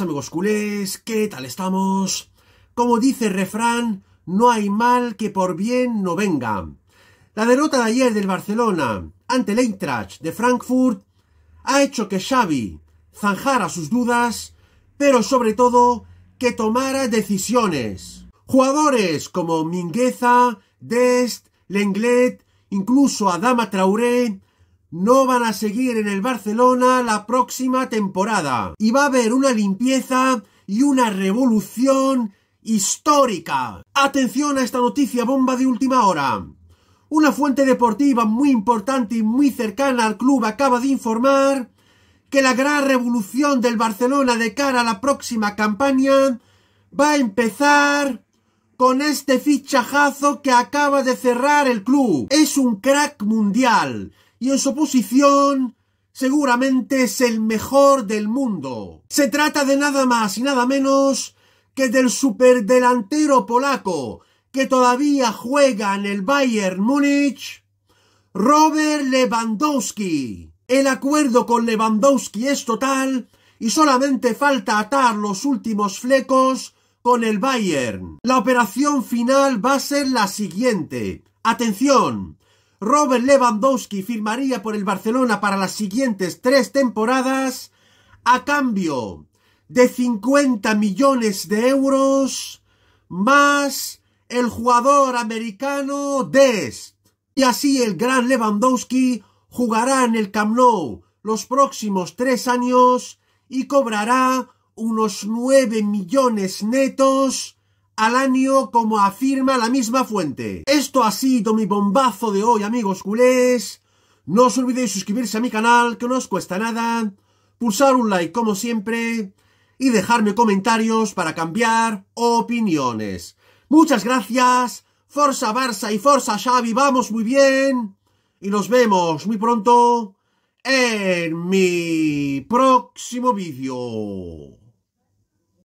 amigos culés, ¿qué tal estamos? Como dice el refrán, no hay mal que por bien no venga. La derrota de ayer del Barcelona ante el Eintracht de Frankfurt ha hecho que Xavi zanjara sus dudas, pero sobre todo que tomara decisiones. Jugadores como Mingueza, Dest, Lenglet, incluso Adama Traoré no van a seguir en el Barcelona la próxima temporada. Y va a haber una limpieza y una revolución histórica. Atención a esta noticia bomba de última hora. Una fuente deportiva muy importante y muy cercana al club acaba de informar que la gran revolución del Barcelona de cara a la próxima campaña va a empezar con este fichajazo que acaba de cerrar el club. Es un crack mundial y en su posición seguramente es el mejor del mundo. Se trata de nada más y nada menos que del superdelantero polaco que todavía juega en el Bayern Múnich, Robert Lewandowski. El acuerdo con Lewandowski es total y solamente falta atar los últimos flecos con el Bayern. La operación final va a ser la siguiente. Atención, Robert Lewandowski firmaría por el Barcelona para las siguientes tres temporadas a cambio de 50 millones de euros más el jugador americano Dest. Y así el gran Lewandowski jugará en el Camp Nou los próximos tres años y cobrará unos 9 millones netos al año como afirma la misma fuente. Esto ha sido mi bombazo de hoy amigos culés. No os olvidéis suscribirse a mi canal que no os cuesta nada, pulsar un like como siempre y dejarme comentarios para cambiar opiniones. Muchas gracias, Forza Barça y Forza Xavi, vamos muy bien y nos vemos muy pronto en mi próximo vídeo.